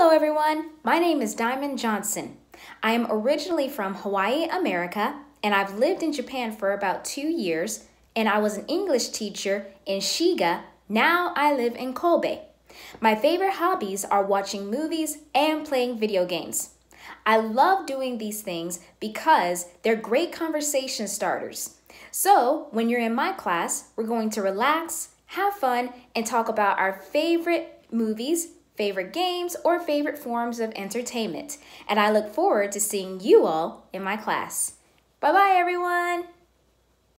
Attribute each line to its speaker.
Speaker 1: Hello, everyone. My name is Diamond Johnson. I am originally from Hawaii, America, and I've lived in Japan for about two years, and I was an English teacher in Shiga. Now I live in Kobe. My favorite hobbies are watching movies and playing video games. I love doing these things because they're great conversation starters. So, when you're in my class, we're going to relax, have fun, and talk about our favorite movies, favorite games, or favorite forms of entertainment. And I look forward to seeing you all in my class. Bye bye, everyone!